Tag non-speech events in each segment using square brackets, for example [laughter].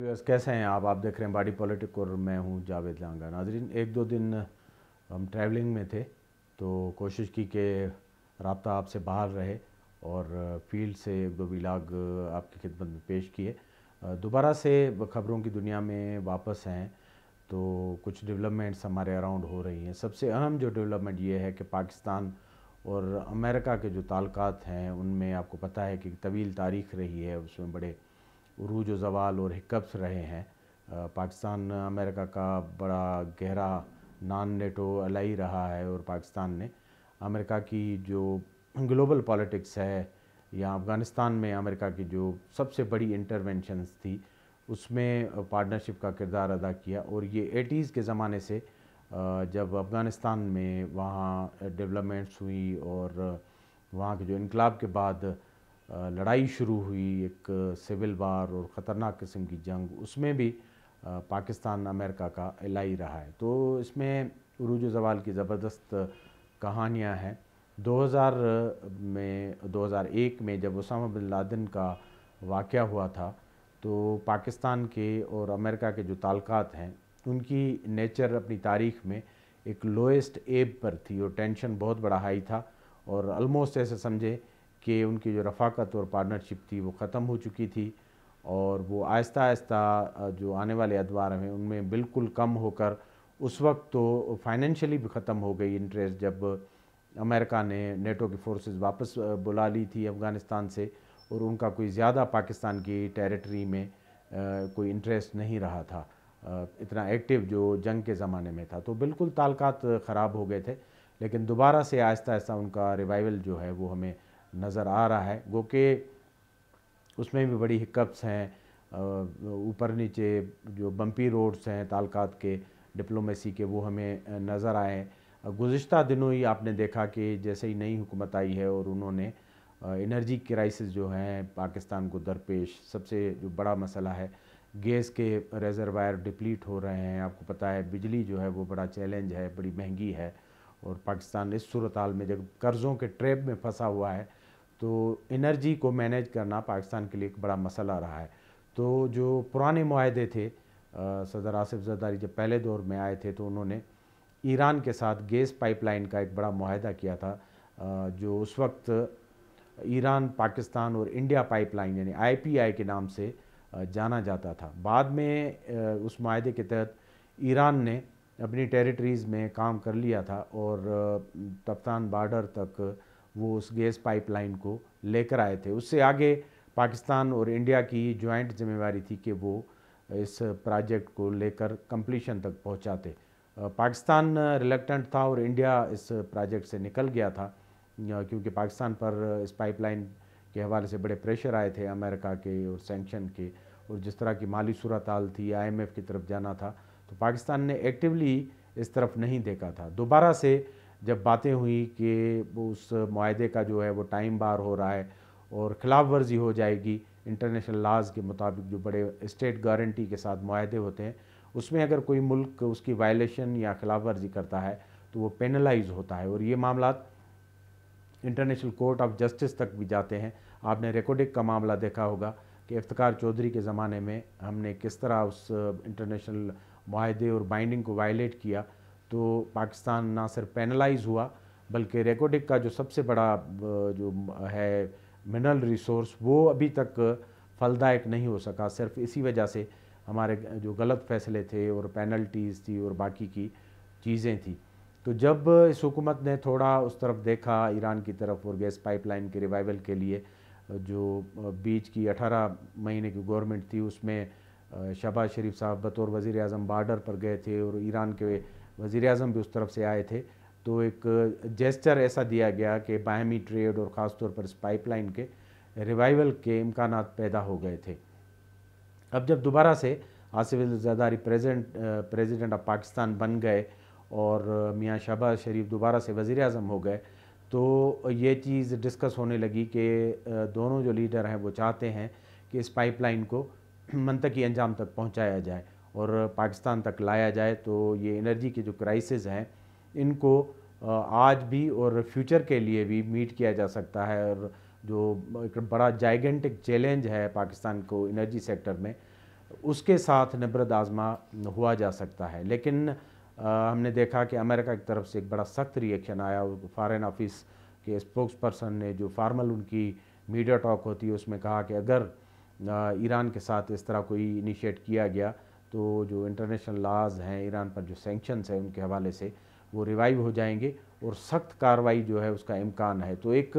viewers कैसे हैं आप आप देख रहे हैं बाडी पॉलिटिक और मैं हूं जावेद लांगा नाजरीन एक दो दिन हम ट्रैवलिंग में थे तो कोशिश की कि रबता आपसे बाहर रहे और फील्ड से एक दो विलाग आपकी खिदमत में पेश किए दोबारा से खबरों की दुनिया में वापस हैं तो कुछ डेवलपमेंट्स हमारे अराउंड हो रही हैं सबसे अहम जो डेवलपमेंट ये है कि पाकिस्तान और अमेरिका के जो ताल्लुक हैं उनमें आपको पता है कि तवील तारीख रही है उसमें बड़े रूज व जवाल और हिकअप्स रहे हैं पाकिस्तान अमेरिका का बड़ा गहरा नान नेटो अलाई रहा है और पाकिस्तान ने अमेरिका की जो ग्लोबल पॉलिटिक्स है या अफ़गानिस्तान में अमेरिका की जो सबसे बड़ी इंटरवेंशंस थी उसमें पार्टनरशिप का किरदार अदा किया और ये एटीज़ के ज़माने से जब अफ़गानिस्तान में वहाँ डेवलपमेंट्स हुई और वहाँ के जो इनकलाब के बाद लड़ाई शुरू हुई एक सिविल वार और ख़तरनाक किस्म की जंग उसमें भी पाकिस्तान अमेरिका का एलाई रहा है तो इसमें उरूज जवाल की ज़बरदस्त कहानियाँ हैं 2000 में 2001 में जब उसामा बिन लादेन का वाक़ हुआ था तो पाकिस्तान के और अमेरिका के जो ताल्लुकात हैं उनकी नेचर अपनी तारीख में एक लोएस्ट एब पर थी और टेंशन बहुत बड़ा हाई था और अलमोस्ट ऐसे समझे कि उनकी जो रफाकत और पार्टनरशिप थी वो ख़त्म हो चुकी थी और वो आहिस्ता आहिस्ता जो आने वाले अदवार हैं उनमें बिल्कुल कम होकर उस वक्त तो फाइनेंशियली भी ख़त्म हो गई इंटरेस्ट जब अमेरिका ने नेटो की फोर्सेस वापस बुला ली थी अफ़गानिस्तान से और उनका कोई ज़्यादा पाकिस्तान की टेरिटरी में कोई इंटरेस्ट नहीं रहा था इतना एक्टिव जो जंग के ज़माने में था तो बिल्कुल तालक़ात ख़राब हो गए थे लेकिन दोबारा से आहिस्ता आहिस्ता उनका रिवाइवल जो है वो हमें नज़र आ रहा है गो के उसमें भी बड़ी हिकअप्स हैं ऊपर नीचे जो बम्पी रोड्स हैं तालकात के डिप्लोमेसी के वो हमें नज़र आए गुज्त दिनों ही आपने देखा कि जैसे ही नई हुकूमत आई है और उन्होंने इनर्जी क्राइसिस जो है पाकिस्तान को दरपेश सबसे जो बड़ा मसला है गैस के रेजरवायर डिप्लीट हो रहे हैं आपको पता है बिजली जो है वो बड़ा चैलेंज है बड़ी महंगी है और पाकिस्तान इस सूरत हाल में जब कर्ज़ों के ट्रेप में फंसा हुआ है तो एनर्जी को मैनेज करना पाकिस्तान के लिए एक बड़ा मसला रहा है तो जो पुराने माहदे थे सदर आसिफ जरदारी जब पहले दौर में आए थे तो उन्होंने ईरान के साथ गैस पाइपलाइन का एक बड़ा माहदा किया था जो उस वक्त ईरान पाकिस्तान और इंडिया पाइपलाइन यानी आईपीआई के नाम से जाना जाता था बाद में उस माहे के तहत ईरान ने अपनी टेरिटरीज़ में काम कर लिया था और तप्तान बॉर्डर तक वो उस गैस पाइपलाइन को लेकर आए थे उससे आगे पाकिस्तान और इंडिया की जॉइंट जिम्मेवारी थी कि वो इस प्रोजेक्ट को लेकर कंप्लीशन तक पहुंचाते पाकिस्तान रिलेक्टेंट था और इंडिया इस प्रोजेक्ट से निकल गया था क्योंकि पाकिस्तान पर इस पाइपलाइन के हवाले से बड़े प्रेशर आए थे अमेरिका के और सेंक्शन के और जिस तरह की माली सूरत हाल थी आईएमएफ की तरफ जाना था तो पाकिस्तान ने एक्टिवली इस तरफ नहीं देखा था दोबारा से जब बातें हुई कि उस माहे का जो है वो टाइम बार हो रहा है और ख़िलाफ़ वर्जी हो जाएगी इंटरनेशनल लाज के मुताबिक जो बड़े स्टेट गारंटी के साथ माहे होते हैं उसमें अगर कोई मुल्क उसकी वायलेशन या खिलाफ वर्जी करता है तो वो पेनलाइज होता है और ये मामला इंटरनेशनल कोर्ट ऑफ जस्टिस तक भी जाते हैं आपने रिकॉर्डिक का मामला देखा होगा कि इफ्तार चौधरी के ज़माने में हमने किस तरह उस इंटरनेशनल माहे और बाइंडिंग को वायलेट किया तो पाकिस्तान ना सिर्फ पेनलाइज हुआ बल्कि रेकोडिक का जो सबसे बड़ा जो है मिनरल रिसोर्स वो अभी तक फलदायक नहीं हो सका सिर्फ इसी वजह से हमारे जो गलत फैसले थे और पेनल्टीज़ थी और बाकी की चीज़ें थी तो जब इस हुकूमत ने थोड़ा उस तरफ देखा ईरान की तरफ और गैस पाइपलाइन के रिवाइवल के लिए जो बीच की 18 महीने की गवर्नमेंट थी उसमें शहबाज शरीफ साहब बतौर वज़ी अजम बार्डर पर गए थे और ईरान के वज़ी अजम भी उस तरफ से आए थे तो एक जेस्चर ऐसा दिया गया कि बाहमी ट्रेड और ख़ास तौर पर इस पाइपलाइन के रिवाइवल के इम्कान पैदा हो गए थे अब जब दोबारा से Asif Zardari present president of Pakistan बन गए और मियाँ शहबाज शरीफ दोबारा से वज़ी अजम हो गए तो ये चीज़ डिस्कस होने लगी कि दोनों जो लीडर हैं वो चाहते हैं कि इस पाइपलाइन को [clears throat] मनतकी अंजाम तक पहुँचाया जाए और पाकिस्तान तक लाया जाए तो ये एनर्जी के जो क्राइसिस हैं इनको आज भी और फ्यूचर के लिए भी मीट किया जा सकता है और जो एक बड़ा जाइगेंटिक चैलेंज है पाकिस्तान को एनर्जी सेक्टर में उसके साथ नब्रत आज़मा हुआ जा सकता है लेकिन आ, हमने देखा कि अमेरिका की तरफ से एक बड़ा सख्त रिएक्शन आया फॉरेन ऑफिस के स्पोक्स पर्सन ने जो फार्मल उनकी मीडिया टॉक होती है उसमें कहा कि अगर ईरान के साथ इस तरह कोई इनिशिएट किया गया तो जो इंटरनेशनल लाज हैं ईरान पर जो सेंक्शंस हैं उनके हवाले से वो रिवाइव हो जाएंगे और सख्त कार्रवाई जो है उसका इम्कान है तो एक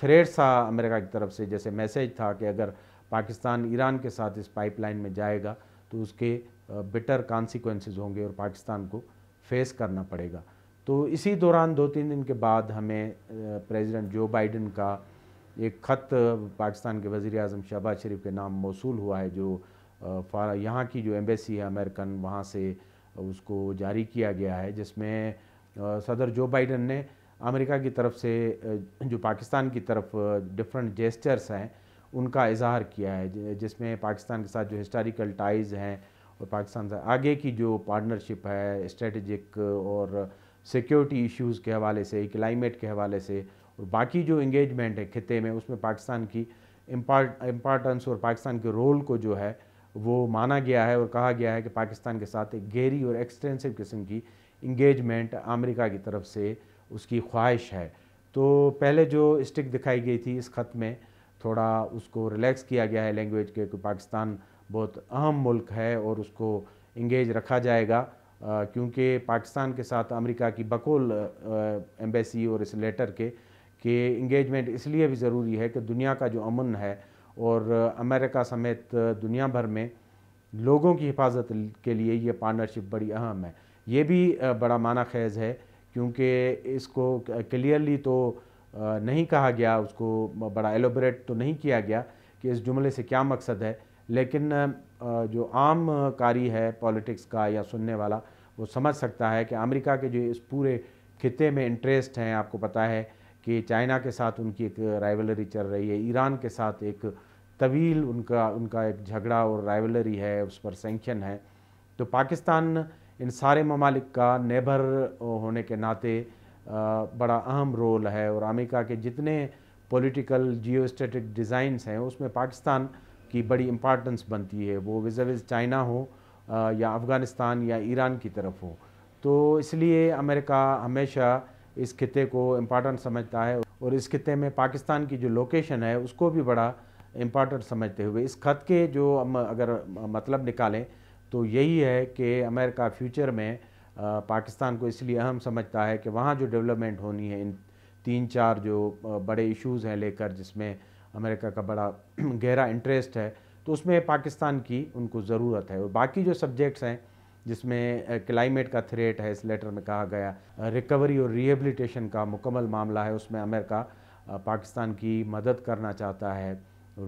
थ्रेड सा अमेरिका की तरफ से जैसे मैसेज था कि अगर पाकिस्तान ईरान के साथ इस पाइपलाइन में जाएगा तो उसके बेटर कॉन्सिक्वेंसेज होंगे और पाकिस्तान को फेस करना पड़ेगा तो इसी दौरान दो तीन दिन के बाद हमें प्रेसिडेंट जो बाइडन का एक ख़त पाकिस्तान के वज़ी अजम शहबाज शरीफ के नाम मौसू हुआ है जो यहाँ की जो एम्बेसी है अमेरिकन वहाँ से उसको जारी किया गया है जिसमें सदर जो बाइडन ने अमेरिका की तरफ से जो पाकिस्तान की तरफ डिफरेंट जेस्टर्स हैं उनका इजहार किया है जिसमें पाकिस्तान के साथ जो हिस्टोरिकल टाइज़ हैं और पाकिस्तान से आगे की जो पार्टनरशिप है स्ट्रेटजिक और सिक्योरिटी इश्यूज़ के हवाले से क्लाइमेट के हवाले से और बाकी जो इंगेजमेंट है खत्े में उसमें पाकिस्तान की इम्पार्टेंस और पाकिस्तान के रोल को जो है वो माना गया है और कहा गया है कि पाकिस्तान के साथ एक गहरी और एक्सटेंसिव किस्म की इंगेजमेंट अमेरिका की तरफ से उसकी ख्वाहिश है तो पहले जो स्टिक दिखाई गई थी इस ख़त में थोड़ा उसको रिलैक्स किया गया है लैंग्वेज के कि पाकिस्तान बहुत अहम मुल्क है और उसको इंगेज रखा जाएगा क्योंकि पाकिस्तान के साथ अमेरिका की बकोल एम्बेसी और इस लेटर के कि इंगेजमेंट इसलिए भी ज़रूरी है कि दुनिया का जो अमन है और अमेरिका समेत दुनिया भर में लोगों की हिफाजत के लिए ये पार्टनरशिप बड़ी अहम है ये भी बड़ा माना खैज़ है क्योंकि इसको क्लियरली तो नहीं कहा गया उसको बड़ा एलोबरेट तो नहीं किया गया कि इस जुमले से क्या मकसद है लेकिन जो आम कारी है पॉलिटिक्स का या सुनने वाला वो समझ सकता है कि अमेरिका के जो इस पूरे खत्े में इंटरेस्ट हैं आपको पता है कि चाइना के साथ उनकी एक राइवलरी चल रही है ईरान के साथ एक तवील उनका उनका एक झगड़ा और राइवलरी है उस पर सेंक्शन है तो पाकिस्तान इन सारे ममालिक का नेबर होने के नाते बड़ा अहम रोल है और अमेरिका के जितने पॉलिटिकल स्टेटिक डिज़ाइंस हैं उसमें पाकिस्तान की बड़ी इम्पॉर्टेंस बनती है वो विज़ विज़ चाइना हो या अफ़गानिस्तान या ईरान की तरफ हो तो इसलिए अमेरिका हमेशा इस खत्े को इम्पॉर्टेंट समझता है और इस खत्े में पाकिस्तान की जो लोकेशन है उसको भी बड़ा इम्पॉर्टेंट समझते हुए इस खत के जो हम अगर मतलब निकालें तो यही है कि अमेरिका फ्यूचर में पाकिस्तान को इसलिए अहम समझता है कि वहाँ जो डेवलपमेंट होनी है इन तीन चार जो बड़े इश्यूज़ हैं लेकर जिसमें अमेरिका का बड़ा [clears throat] गहरा इंटरेस्ट है तो उसमें पाकिस्तान की उनको ज़रूरत है और बाकी जो सब्जेक्ट्स हैं जिसमें क्लाइमेट का थ्रेट है इस लेटर में कहा गया रिकवरी और रिहेबलीटेशन का मुकम्मल मामला है उसमें अमेरिका पाकिस्तान की मदद करना चाहता है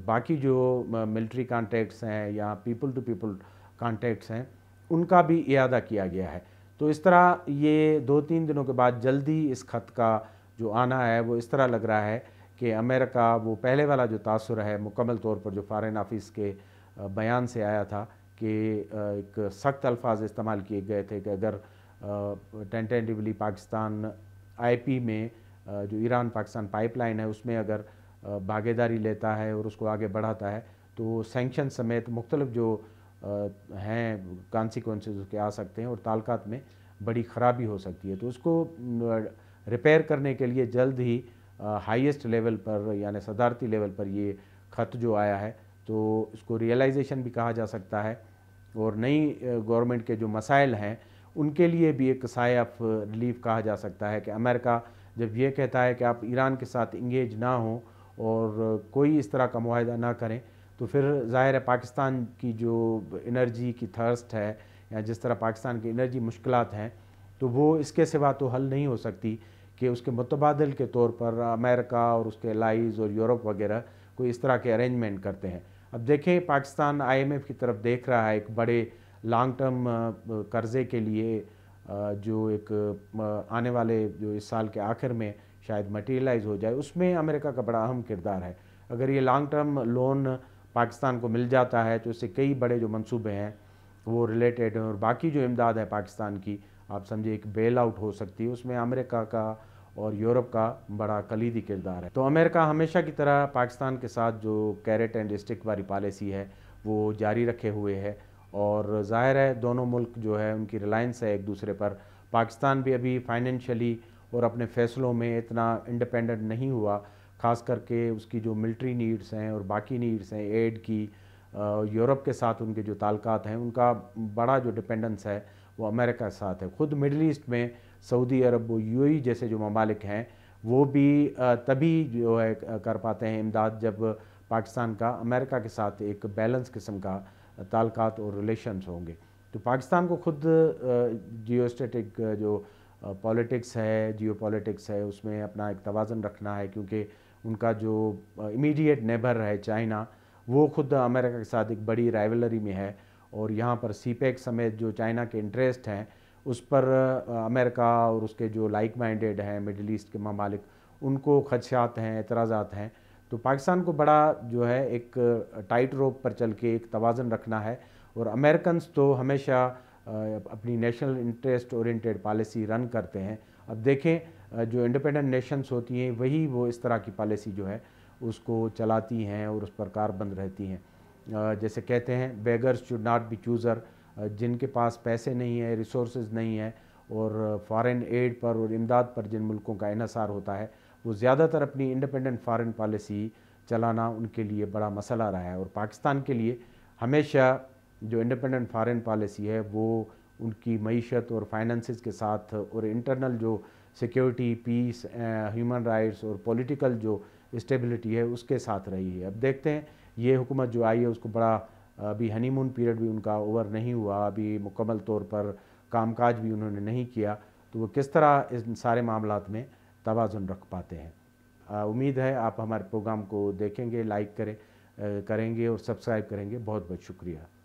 बाकी जो मिलिट्री कॉन्टैक्ट्स हैं या पीपल टू पीपल कॉन्टैक्ट्स हैं उनका भी इरादा किया गया है तो इस तरह ये दो तीन दिनों के बाद जल्दी इस खत का जो आना है वो इस तरह लग रहा है कि अमेरिका वो पहले वाला जो तासर है मुकम्मल तौर पर जो फ़ारन ऑफिस के बयान से आया था कि एक सख्त अल्फाज इस्तेमाल किए गए थे कि अगर टेंटेटिवली पाकिस्तान आईपी में जो ईरान पाकिस्तान पाइपलाइन है उसमें अगर भागीदारी लेता है और उसको आगे बढ़ाता है तो सेंक्शन समेत मुख्तलिफ जो हैं कॉन्सिक्वेंस उसके आ सकते हैं और तालकात में बड़ी ख़राबी हो सकती है तो उसको रिपेयर करने के लिए जल्द ही हाईएस्ट लेवल पर यानी सदारती लेवल पर ये ख़त जो आया है तो इसको रियलाइजेशन भी कहा जा सकता है और नई गवर्नमेंट के जो मसाइल हैं उनके लिए भी एक साय ऑफ रिलीफ कहा जा सकता है कि अमेरिका जब ये कहता है कि आप ईरान के साथ इंगेज ना हों और कोई इस तरह का माहदा ना करें तो फिर ज़ाहिर है पाकिस्तान की जो एनर्जी की थर्स्ट है या जिस तरह पाकिस्तान की एनर्जी मुश्किल हैं तो वो इसके सिवा तो हल नहीं हो सकती कि उसके मुतबादल के तौर पर अमेरिका और उसके लाइज और यूरोप वगैरह कोई इस तरह के अरेंजमेंट करते हैं अब देखें पाकिस्तान आईएमएफ की तरफ देख रहा है एक बड़े लॉन्ग टर्म कर्ज़े के लिए जो एक आने वाले जो इस साल के आखिर में शायद मटेरियलाइज हो जाए उसमें अमेरिका का बड़ा अहम किरदार है अगर ये लॉन्ग टर्म लोन पाकिस्तान को मिल जाता है तो इससे कई बड़े जो मनसूबे हैं वो रिलेटेड हैं और बाकी जो इमदाद है पाकिस्तान की आप समझिए एक बेल आउट हो सकती है उसमें अमेरिका का और यूरोप का बड़ा कलीदी किरदार है तो अमेरिका हमेशा की तरह पाकिस्तान के साथ जो कैरेट एंड स्टिक वाली पॉलिसी है वो जारी रखे हुए है और ज़ाहिर है दोनों मुल्क जो है उनकी रिलायंस है एक दूसरे पर पाकिस्तान भी अभी फाइनेंशली और अपने फैसलों में इतना इंडिपेंडेंट नहीं हुआ ख़ास करके उसकी जो मिलिट्री नीड्स हैं और बाकी नीड्स हैं एड की यूरोप के साथ उनके जो ताल्लुकात हैं उनका बड़ा जो डिपेंडेंस है वो अमेरिका के साथ है ख़ुद मिडल ईस्ट में सऊदी अरब यू जैसे जो ममालिक हैं वो भी तभी जो है कर पाते हैं इमदाद जब पाकिस्तान का अमेरिका के साथ एक बैलेंस किस्म का ताल्लुकात और रिलेशंस होंगे तो पाकिस्तान को खुद जियोस्टेटिक जो पॉलिटिक्स है जियो पॉलिटिक्स है उसमें अपना एक तोज़न रखना है क्योंकि उनका जो इमीडिएट नेबर है चाइना वो खुद अमेरिका के साथ एक बड़ी राइवलरी में है और यहाँ पर पैक e समेत जो चाइना के इंटरेस्ट हैं उस पर अमेरिका और उसके जो लाइक माइंडेड हैं मिडिल ईस्ट के ममालिक उनको खदशात हैं एतराज़ात हैं तो पाकिस्तान को बड़ा जो है एक टाइट रोप पर चल के एक तोज़न रखना है और अमेरिकन तो हमेशा अपनी national interest oriented policy run करते हैं अब देखें जो इंडिपेंडेंट नेशंस होती हैं वही वो इस तरह की पॉलिसी जो है उसको चलाती हैं और उस पर कारबंद रहती हैं जैसे कहते हैं beggars should not be chooser जिनके पास पैसे नहीं है रिसोर्स नहीं है और फॉरेन एड पर और इमदाद पर जिन मुल्कों का इनसार होता है वो ज़्यादातर अपनी इंडिपेंडेंट फॉरेन पॉलिसी चलाना उनके लिए बड़ा मसला रहा है और पाकिस्तान के लिए हमेशा जो इंडिपेंडेंट फॉरेन पॉलिसी है वो उनकी मीशत और फाइनेंस के साथ और इंटरनल जो सिक्योरिटी पीस ह्यूमन राइट्स और पॉलिटिकल जो स्टेबिलिटी है उसके साथ रही है अब देखते हैं ये हुकूमत जो आई है उसको बड़ा अभी हनीमून पीरियड भी उनका ओवर नहीं हुआ अभी मुकम्मल तौर पर कामकाज भी उन्होंने नहीं किया तो वो किस तरह इन सारे मामला में तोज़ुन रख पाते हैं उम्मीद है आप हमारे प्रोग्राम को देखेंगे लाइक करें करेंगे और सब्सक्राइब करेंगे बहुत बहुत शुक्रिया